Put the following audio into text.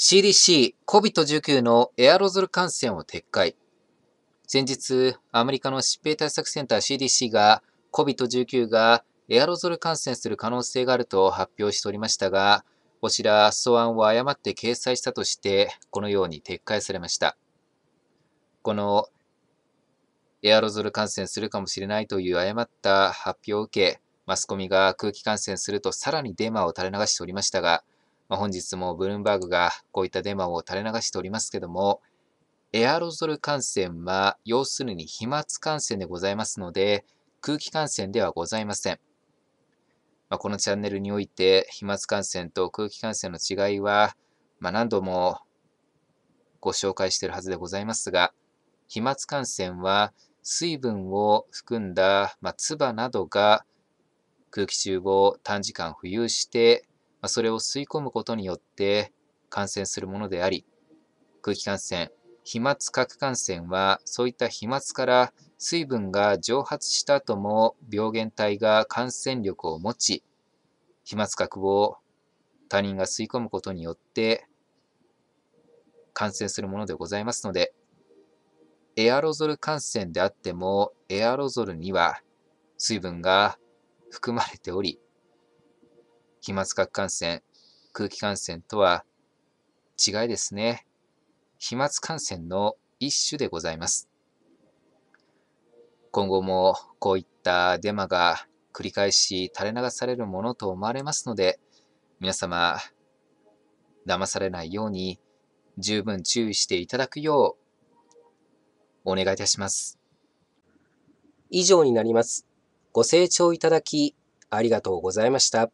CDC COVID-19 のエアロゾル感染を撤回。先日、アメリカの疾病対策センター CDC が COVID-19 がエアロゾル感染する可能性があると発表しておりましたが、こちら素案を誤って掲載したとして、このように撤回されました。このエアロゾル感染するかもしれないという誤った発表を受け、マスコミが空気感染するとさらにデマを垂れ流しておりましたが、まあ、本日もブルームバーグがこういったデマを垂れ流しておりますけども、エアロゾル感染は要するに飛沫感染でございますので、空気感染ではございません。まあ、このチャンネルにおいて、飛沫感染と空気感染の違いは、まあ、何度もご紹介しているはずでございますが、飛沫感染は水分を含んだ、まあ、唾などが空気中を短時間浮遊してまそれを吸い込むことによって感染するものであり、空気感染、飛沫核感染は、そういった飛沫から水分が蒸発した後も病原体が感染力を持ち、飛沫核を他人が吸い込むことによって感染するものでございますので、エアロゾル感染であっても、エアロゾルには水分が含まれており、飛沫核感染、空気感染とは違いですね。飛沫感染の一種でございます。今後もこういったデマが繰り返し垂れ流されるものと思われますので、皆様、騙されないように十分注意していただくようお願いいたします。以上になります。ご清聴いただきありがとうございました。